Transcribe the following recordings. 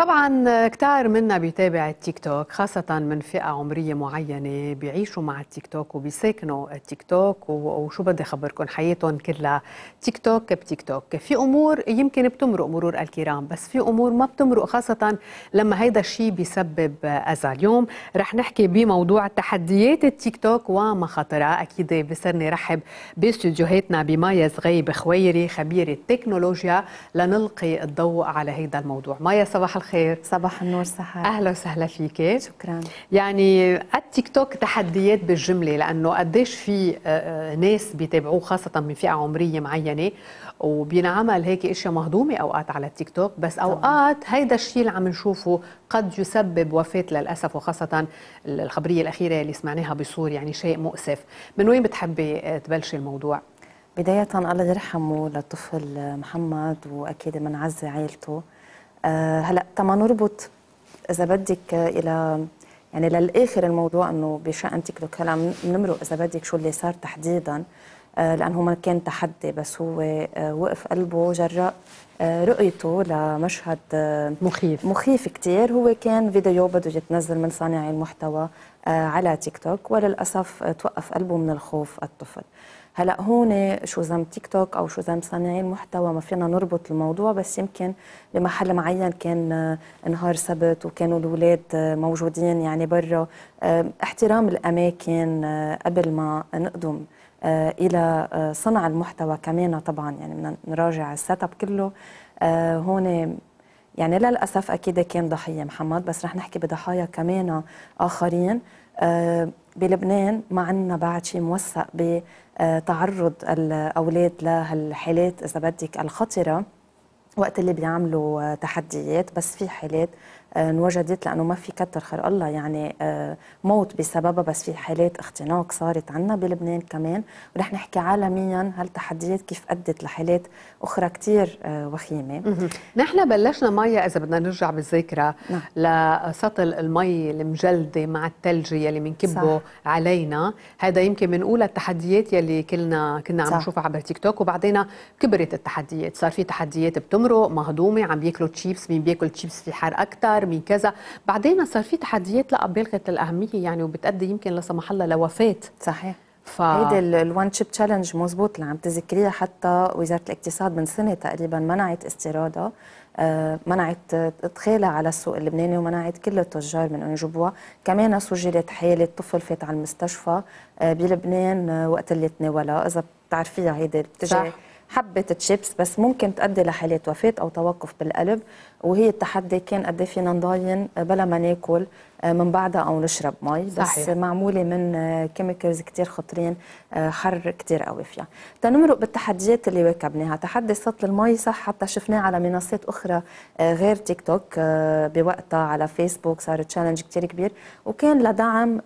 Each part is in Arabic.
طبعا كتار منا بيتابع التيك توك خاصة من فئة عمرية معينة بيعيشوا مع التيك توك وبيساكنوا التيك توك وشو بدي خبركم حياتهم كلها تيك توك بتيك توك في أمور يمكن بتمرق مرور الكرام بس في أمور ما بتمرق خاصة لما هيدا الشيء بيسبب أذى اليوم رح نحكي بموضوع تحديات التيك توك ومخاطرها أكيد بسرني رحب باستديوهاتنا بمايا صغيب خويري خبيرة تكنولوجيا لنلقي الضوء على هيدا الموضوع مايا صباح الخير الخير صباح النور سحر اهلا وسهلا فيك شكرا يعني التيك توك تحديات بالجمله لانه قديش في آه، آه، ناس بيتابعوه خاصه من فئه عمريه معينه وبينعمل هيك اشياء مهضومه اوقات على التيك توك بس اوقات هيدا الشيء اللي عم نشوفه قد يسبب وفاه للاسف وخاصه الخبريه الاخيره اللي سمعناها بصور يعني شيء مؤسف من وين بتحبي آه، تبلشي الموضوع بداية الله يرحمه للطفل محمد وأكيد بنعزي عائلته آه، هلا تما نربط اذا بدك الى يعني للاخر الموضوع انه بشان تيك توك هلا بنمرق اذا بدك شو اللي صار تحديدا آه، لانه ما كان تحدي بس هو آه، وقف قلبه جراء رؤيته لمشهد مخيف مخيف كثير هو كان فيديو بده يتنزل من صانعي المحتوى آه، على تيك توك وللاسف آه، توقف قلبه من الخوف الطفل هلا هون شو ذنب تيك توك او شو ذنب صانعي المحتوى ما فينا نربط الموضوع بس يمكن بمحل معين كان آه، نهار سبت وكانوا الاولاد موجودين يعني برا احترام الاماكن قبل ما نقدم الى صنع المحتوى كمان طبعا يعني بدنا نراجع السيت اب كله هون يعني للأسف أكيد كان ضحية محمد بس رح نحكي بضحايا كمان آخرين آه، بلبنان ما عندنا بعد شيء موثق بتعرض الأولاد لهالحالات إذا بدك الخطرة وقت اللي بيعملوا تحديات بس في حالات آه، انوجدت لانه ما في كتر خير الله يعني آه، موت بسببها بس في حالات اختناق صارت عنا بلبنان كمان ورح نحكي عالميا هالتحديات كيف ادت لحالات اخرى كثير آه، وخيمه نحن بلشنا مية اذا بدنا نرجع بالذاكره نعم. لسطل المي المجلده مع الثلج يلي بنكبه علينا هذا يمكن من اولى التحديات يلي كلنا كنا عم نشوفها عبر تيك توك وبعدين كبرت التحديات صار في تحديات بتمرق مهضومه عم بياكلوا تشيبس مين بياكل تشيبس في حر اكثر من كذا بعدين صار في تحديات لا بالغه الاهميه يعني وبتؤدي يمكن لا سمح الله لوفاه صحيح ف... هيدي الوان تشيب تشالنج مزبوط اللي عم تذكريها حتى وزاره الاقتصاد من سنه تقريبا منعت استيرادها آه، منعت ادخالها على السوق اللبناني ومنعت كل التجار من ان يجيبوها، كمان سجلت حاله طفل فات على المستشفى آه، بلبنان آه، وقت اللي تناولها، اذا بتعرفيها هيدي بتجي حبة تشيبس بس ممكن تؤدي لحالات وفاة أو توقف بالقلب وهي التحدي كان قد إيه فينا نضاين بلا ما ناكل آه، من بعدها او نشرب مي بس صحيح. معموله من كيميكلز آه، كثير خطرين آه، حر كثير قوي فيها تنمرق بالتحديات اللي واكبناها تحدي سطل المي صح حتى شفناه على منصات اخرى غير تيك توك بوقتها على فيسبوك صار تشالنج كثير كبير وكان لدعم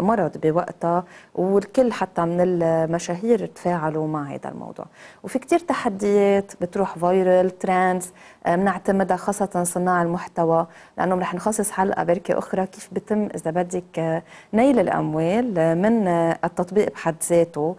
مرض بوقتها والكل حتى من المشاهير تفاعلوا مع هذا الموضوع وفي كثير تحديات بتروح فايرل ترندز بنعتمدها خاصة صناع المحتوى لأنه رح نخصص حلقة بركة أخرى كيف بتم إذا بدك آه، نيل الأموال آه، من آه، التطبيق بحد ذاته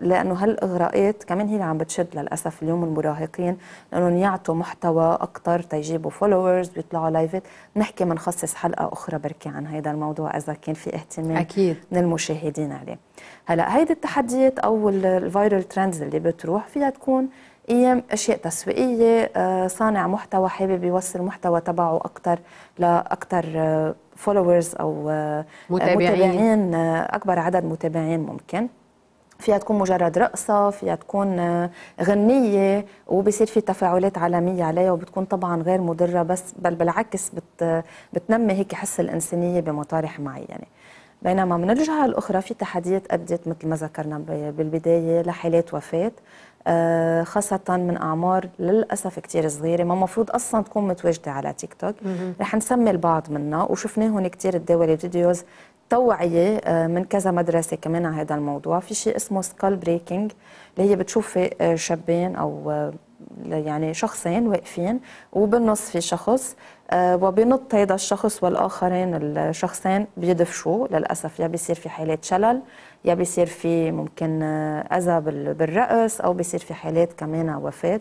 لانه هالاغراءات كمان هي اللي عم بتشد للاسف اليوم المراهقين انهم يعطوا محتوى اكثر تيجيبوا فولورز ويطلعوا لايفات نحكي منخصص حلقه اخرى بركي عن هذا الموضوع اذا كان في اهتمام اكيد من المشاهدين عليه هلا هيدي التحديات او الفايرال ترندز اللي بتروح فيها تكون قيم اشياء تسويقيه آه، صانع محتوى حابب يوصل محتوى تبعه اكثر لاكثر فولورز او آه، متابعين. آه، اكبر عدد متابعين ممكن فيها تكون مجرد رقصة فيها تكون غنية وبصير في تفاعلات عالمية عليها وبتكون طبعا غير مضرة بس بل بالعكس بت بتنمي هيك حس الإنسانية بمطارح معينة بينما من الجهة الأخرى في تحديات أدت مثل ما ذكرنا بالبداية لحالات وفاة آه، خاصة من أعمار للأسف كتير صغيرة ما المفروض أصلا تكون متواجدة على تيك توك رح نسمي البعض منا وشفناهم كتير تداول فيديوز توعية آه، من كذا مدرسة كمان على هذا الموضوع في شيء اسمه سكال بريكنج اللي هي بتشوف آه، شابين أو يعني شخصين واقفين وبالنص في شخص آه، وبينط هذا الشخص والآخرين الشخصين بيدفشوا للأسف يا بيصير في حالات شلل يا بيصير في ممكن آه، أذى بالرأس أو بيصير في حالات كمان وفاة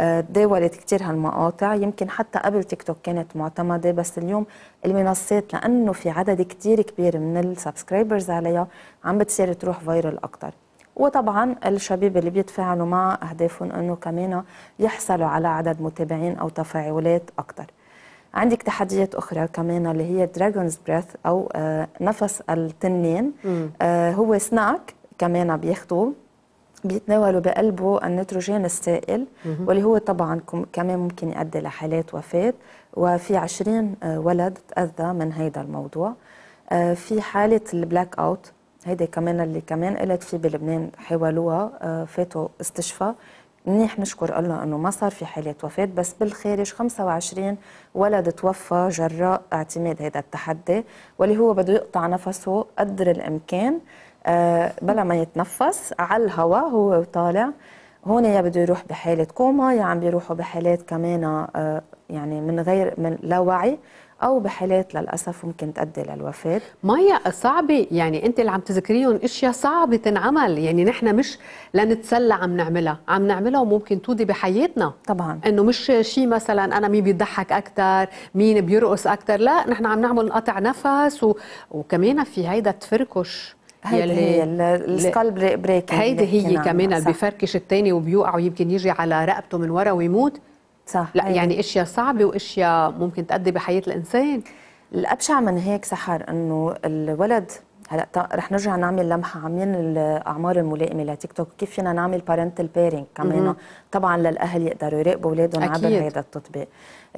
آه، تداولت كثير هالمقاطع يمكن حتى قبل تيك توك كانت معتمده بس اليوم المنصات لانه في عدد كثير كبير من السبسكرايبرز عليها عم بتصير تروح فايرل اكثر وطبعا الشباب اللي بيتفاعلوا مع اهدافهم انه كمان يحصلوا على عدد متابعين او تفاعلات اكثر عندك تحديات أخرى كمان اللي هي دراجونز بريث أو آه، نفس التنين آه، هو سناك كمان بياخذوا بيتناولوا بقلبه النيتروجين السائل واللي هو طبعا كمان ممكن يؤدي لحالات وفاة وفي 20 آه، ولد تأذى من هذا الموضوع في حالة البلاك أوت هيدي كمان اللي كمان قلت في بلبنان حاولوها فاتوا استشفى منيح نشكر الله انه ما صار في حالات وفاه بس بالخارج 25 ولد توفى جراء اعتماد هذا التحدي واللي هو بده يقطع نفسه قدر الامكان آه، بلا ما يتنفس على الهواء هو وطالع هون يا بده يروح بحاله كوما يا عم بيروحوا بحالات كمان آه، يعني من غير من لا وعي او بحالات للاسف ممكن تؤدي للوفاه مايا صعبه يعني انت اللي عم تذكريهم اشياء صعبه تنعمل يعني نحن مش لنتسلى عم نعملها عم نعملها وممكن تودي بحياتنا طبعا انه مش شيء مثلا انا مين بيضحك اكثر مين بيرقص اكثر لا نحن عم نعمل قطع نفس و... وكمان في هيدا تفركش هيدي هي السكال بريكنج هيدي هي كمان اللي بفركش الثاني وبيوقع ويمكن يجي على رقبته من ورا ويموت صح لا أيه. يعني اشياء صعبه واشياء ممكن تأدي بحياه الانسان الابشع من هيك سحر انه الولد هلا رح نرجع نعمل لمحه عاملين الاعمار الملائمه لتيك توك كيف فينا نعمل بارنتال بيرنج كمان طبعا للاهل يقدروا يراقبوا اولادهم عبر هذا التطبيق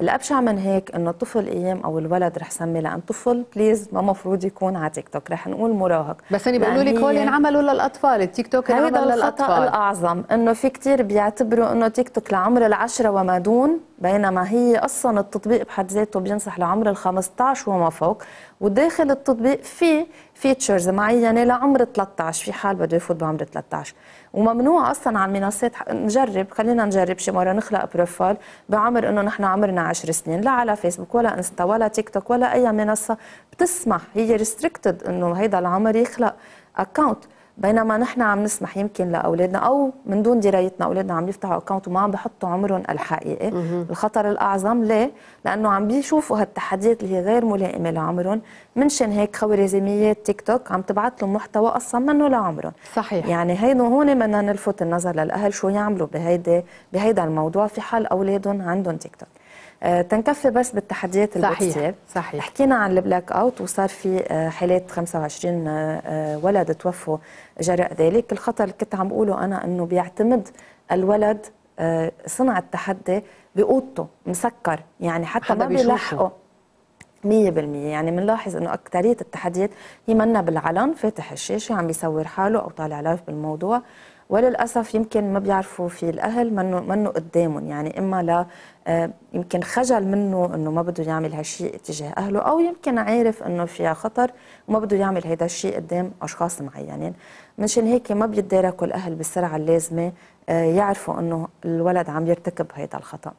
الابشع من هيك انه الطفل ايام او الولد رح سمي لان طفل بليز ما مفروض يكون على تيك توك رح نقول مراهق بس انا يعني بيقولوا لك هول انعملوا للاطفال التيك توك انعمل للاطفال هذا الاعظم انه في كثير بيعتبروا انه تيك توك لعمر العشره وما دون بينما هي اصلا التطبيق بحد ذاته بينصح لعمر ال 15 وما فوق وداخل التطبيق في فيتشرز معينه لعمر 13 في حال بده يفوت بعمر 13 وممنوع اصلا على المنصات نجرب خلينا نجرب شي مره نخلق بروفايل بعمر انه نحن عمرنا 10 سنين لا على فيسبوك ولا انستا ولا تيك توك ولا اي منصه بتسمح هي ريستريكتد انه هيدا العمر يخلق اكونت بينما نحن عم نسمح يمكن لاولادنا او من دون درايتنا اولادنا عم يفتحوا اكونت وما عم بحطوا عمرهم الحقيقي الخطر الاعظم ليه لانه عم بيشوفوا هالتحديات اللي هي غير ملائمه لعمرهم منشان هيك خوارزميات تيك توك عم تبعت لهم محتوى اصلا منه لعمرهم صحيح يعني هيدا هون بدنا نلفت النظر للاهل شو يعملوا بهيدا بهيدا الموضوع في حال اولادهم عندهم تيك توك آه، تنكفي بس بالتحديات اللي صحيح صحيح حكينا عن البلاك اوت وصار في آه، حالات 25 آه، ولد توفوا جراء ذلك الخطر اللي كنت عم بقوله انا انه بيعتمد الولد صنع التحدي بأوضته مسكر يعني حتى ما بيلحقوا 100% يعني بنلاحظ انه اكثريه التحديات هي منا بالعلن فاتح الشاشه عم بيصور حاله او طالع لايف بالموضوع وللاسف يمكن ما بيعرفوا في الاهل منه منه قدامهم يعني اما لا آه، يمكن خجل منه انه ما بده يعمل هالشيء تجاه اهله او يمكن عارف انه فيها خطر وما بده يعمل هذا الشيء قدام اشخاص معينين منشان هيك ما بيتداركوا الاهل بالسرعه اللازمه آه، يعرفوا انه الولد عم يرتكب هذا الخطأ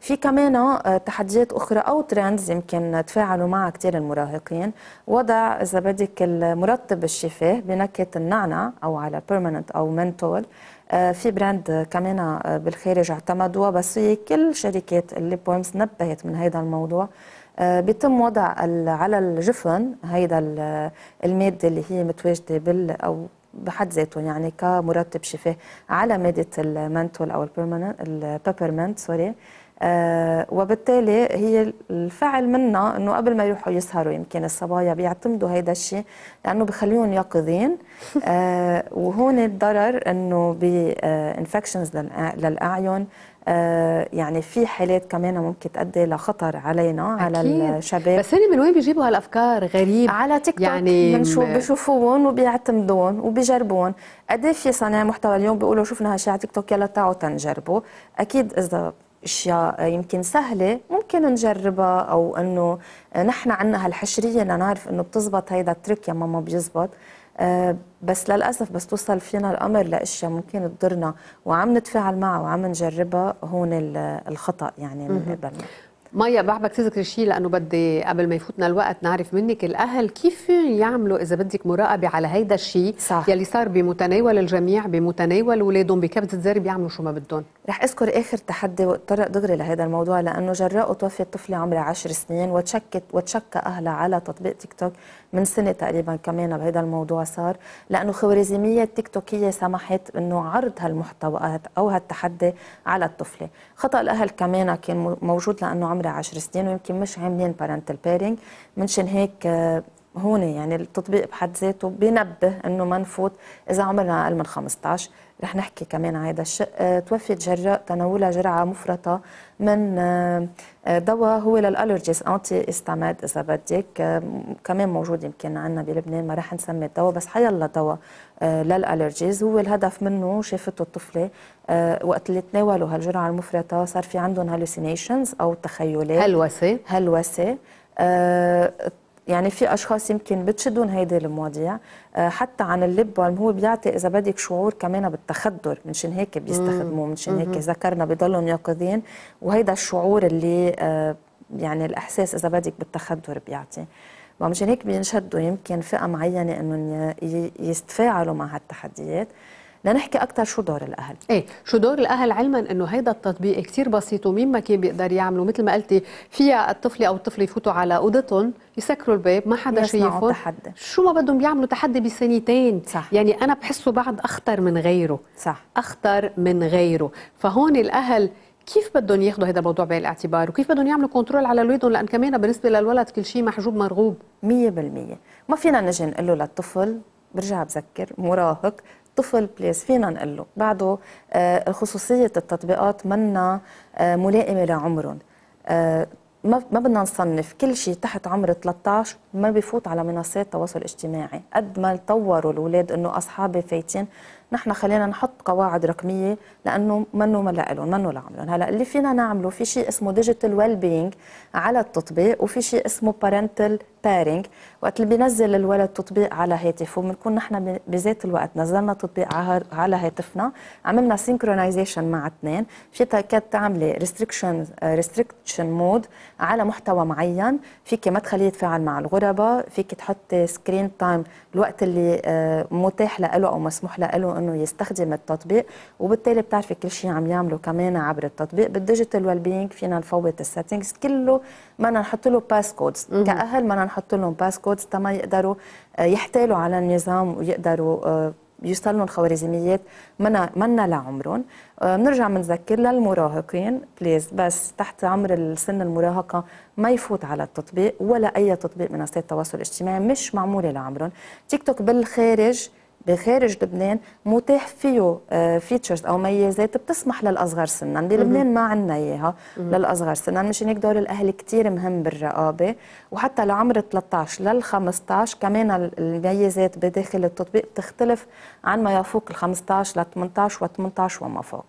في كمان آه، تحديات اخرى او ترندز يمكن تفاعلوا معها كثير المراهقين وضع اذا بدك المرطب الشفاه بنكهه النعنع او على بيرمننت او منتول آه، في براند كمان آه، بالخارج اعتمدوها بس هي كل شركات اللي بويمز نبهت من هذا الموضوع بيتم وضع على الجفن هيدا الماده اللي هي متواجده بال او بحد ذاته يعني كمرطب شفاه على ماده المنتول او البيبرمنت سوري آه، وبالتالي هي الفعل منا انه قبل ما يروحوا يسهروا يمكن الصبايا بيعتمدوا هيدا الشيء لانه بخليهم يقظين آه، وهون الضرر انه بانفكشنز آه، للاعين يعني في حالات كمان ممكن تؤدي لخطر علينا أكيد. على الشباب بس هن من وين بيجيبوا هالافكار غريب على تيك توك يعني بنشوف بشوفوهم وبيعتمدوهم وبيجربوهم قد إيه في صانع محتوى اليوم بيقولوا شفنا هالشيء على تيك توك يلا تعوا تنجربوا اكيد اذا اشياء يمكن سهله ممكن نجربها او انه نحن عندنا هالحشريه لنعرف انه بتزبط هيدا الترك يا ماما بيزبط آه، بس للاسف بس توصل فينا الامر لاشياء ممكن تضرنا وعم نتفاعل معها وعم نجربها هون الخطا يعني من قبلنا ميا بحبك تذكري شيء لانه بدي قبل ما يفوتنا الوقت نعرف منك الاهل كيف يعملوا اذا بدك مراقبه على هيدا الشيء صح. يلي صار بمتناول الجميع بمتناول اولادهم بكبده زر بيعملوا شو ما بدهم رح اذكر اخر تحدي واتطرق دغري لهذا الموضوع لانه جراءه توفيت طفله عمرها 10 سنين وتشكت وتشكى اهلها على تطبيق تيك توك من سنه تقريبا كمان بهذا الموضوع صار لانه خوارزميه تيك توكيه سمحت انه عرض هالمحتوى او هالتحدي على الطفله خطا الاهل كمان كان موجود لانه عمرها 10 سنين ويمكن مش عاملين بارنتال بيرنج منشان هيك آه، هون يعني التطبيق بحد ذاته بينبه انه ما نفوت اذا عمرنا اقل من 15 رح نحكي كمان على هذا الشق آه، توفيت جراء تناولها جرعه مفرطه من آه، آه، دواء هو للالرجيز انتي استماد اذا بدك كمان موجود يمكن عندنا بلبنان ما رح نسمي الدواء بس حيلا دواء للالرجيز هو الهدف منه شافته الطفله وقت اللي تناولوا هالجرعه المفرطه صار في عندهم هلوسينيشنز او تخيلات هلوسه هلوسه يعني في اشخاص يمكن بتشدون هيدي المواضيع آه، حتى عن اللب هو بيعطي اذا بدك شعور كمان بالتخدر منشان هيك بيستخدموه منشان هيك ذكرنا بضلهم يقظين وهيدا الشعور اللي آه، يعني الاحساس اذا بدك بالتخدر بيعطي ومشان هيك بينشدوا يمكن فئه معينه انهم يستفاعلوا مع هالتحديات بدنا نحكي اكثر شو دور الاهل ايه شو دور الاهل علما انه هيدا التطبيق كثير بسيط ومين ما كان بيقدر يعمله مثل ما قلتي فيها الطفله او الطفل يفوتوا على اوضتهم يسكروا الباب ما حدا شايفهم تحدي شو ما بدهم يعملوا تحدي بسنتين صح. يعني انا بحسه بعد اخطر من غيره صح اخطر من غيره فهون الاهل كيف بدهم ياخذوا هذا الموضوع بعين الاعتبار وكيف بدهم يعملوا كنترول على اولادهم لان كمان بالنسبه للولد كل شيء محجوب مرغوب 100% ما فينا نجي نقول له للطفل برجع بذكر مراهق طفل بليز فينا نقول له بعده آه، خصوصيه التطبيقات منا آه، ملائمه لعمرهم آه، ما بدنا نصنف كل شيء تحت عمر 13 ما بفوت على منصات التواصل الاجتماعي قد ما طوروا الاولاد انه اصحابي فايتين نحن خلينا نحط قواعد رقميه لانه منه ما لهم منه لعملهم هلا اللي فينا نعمله في شيء اسمه ديجيتال ويل بينج على التطبيق وفي شيء اسمه بارنتال بيرنج وقت اللي بينزل الولد تطبيق على هاتفه بنكون نحن بذات الوقت نزلنا تطبيق على هاتفنا عملنا سينكرونايزيشن مع اثنين في كانت تعملي ريستريكشن ريستريكشن مود على محتوى معين فيك ما تخليه يتفاعل مع الغرف الكهرباء فيك تحط سكرين تايم الوقت اللي آه، متاح له او مسموح له انه يستخدم التطبيق وبالتالي بتعرفي كل شيء عم يعمله كمان عبر التطبيق بالديجيتال ويل بينج فينا نفوت السيتنجز كله ما نحط له باس كودز كاهل ما نحط لهم باس كودز تما يقدروا آه، يحتالوا على النظام ويقدروا آه، بيوصلن الخوارزميات منا منا لعمرهم بنرجع آه، بنذكر للمراهقين بليز بس تحت عمر السن المراهقه ما يفوت على التطبيق ولا اي تطبيق منصات التواصل الاجتماعي مش معموله لعمرهم تيك توك بالخارج بخارج لبنان متاح فيه فيتشرز آه، او ميزات بتسمح للاصغر سنا بلبنان ما عندنا اياها للاصغر سنا مشان هيك دور الاهل كثير مهم بالرقابه وحتى لعمر 13 لل 15 كمان الميزات بداخل التطبيق بتختلف عن ما يفوق ال 15 ل 18 و 18 وما فوق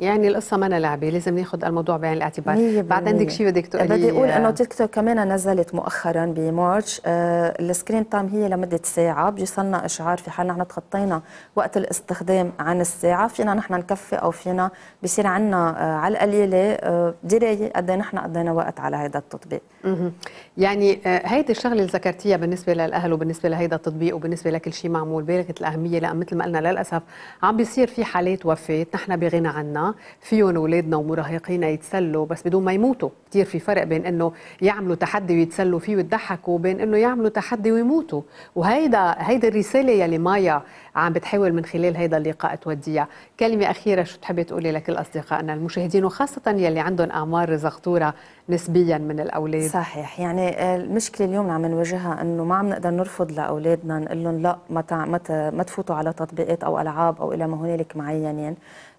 يعني القصه ما لعبه لازم ناخذ الموضوع بعين الاعتبار بعد عندك شيء بدك تقولي بدي اقول آه. انه تيك توك كمان نزلت مؤخرا بمارش آه، السكرين تايم هي لمده ساعه بيوصلنا اشعار في حال نحن تخطينا وقت الاستخدام عن الساعه فينا نحن نكفي او فينا بصير عندنا آه، على القليله درايه قد إيه نحن قضينا وقت على هذا التطبيق يعني هيدي الشغله اللي ذكرتيها بالنسبه للاهل وبالنسبه لهيدا التطبيق وبالنسبه لكل شيء معمول بالغه الاهميه لان مثل ما قلنا للاسف عم بيصير في حالات وفاه نحن بغير غنى عنا فيهم اولادنا ومراهقينا يتسلوا بس بدون ما يموتوا كثير في فرق بين انه يعملوا تحدي ويتسلوا فيه ويضحكوا وبين انه يعملوا تحدي ويموتوا وهيدا هيدي الرساله يلي مايا عم بتحاول من خلال هيدا اللقاء توديها كلمه اخيره شو تحبي تقولي لكل اصدقائنا المشاهدين وخاصه يلي عندهم اعمار زغطوره نسبيا من الاولاد صحيح يعني آه، المشكله اليوم اللي عم نواجهها انه ما عم نقدر نرفض لاولادنا نقول لهم لا ما ما تفوتوا على تطبيقات او العاب او الى ما هنالك معينين يعني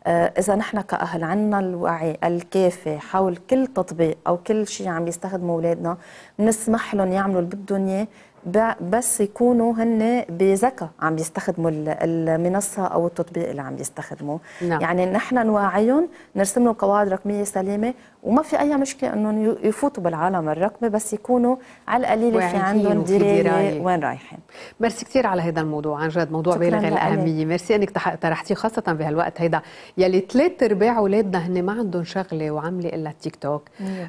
آه، إذا نحن كأهل عنا الوعي الكافي حول كل تطبيق أو كل شيء عم يستخدمه أولادنا نسمح لهم يعملوا اللي بدهم إياه بس يكونوا هن بذكاء عم يستخدموا المنصه او التطبيق اللي عم يستخدموه نعم. يعني نحن نوعيهم نرسم لهم قواعد رقميه سليمه وما في اي مشكله انهم يفوتوا بالعالم الرقمي بس يكونوا على القليل في عندهم درايه وين رايحين ميرسي كثير على هذا الموضوع عن جد موضوع بالغ الاهميه ميرسي انك طرحتيه خاصه بهالوقت هيدا يلي ثلاث ارباع اولادنا هن ما عندهم شغله وعامله الا التيك توك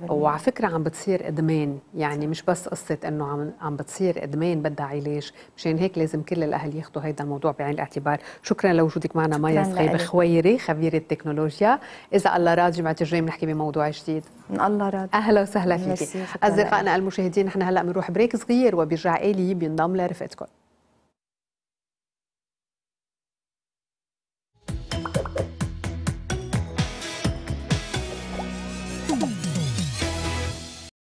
وعلى فكره عم بتصير ادمان يعني مش بس قصه انه عم عم بتصير ادمان بدها علاج مشان هيك لازم كل الاهل ياخذوا هذا الموضوع بعين الاعتبار شكرا لوجودك معنا مايا صغيبه خويري خبيره تكنولوجيا اذا الله راد جمعه الجاي بنحكي بموضوع جديد الله راد اهلا وسهلا فيكي اصدقائنا المشاهدين نحن هلا بنروح بريك صغير وبرجع الي بينضم لرفقتكم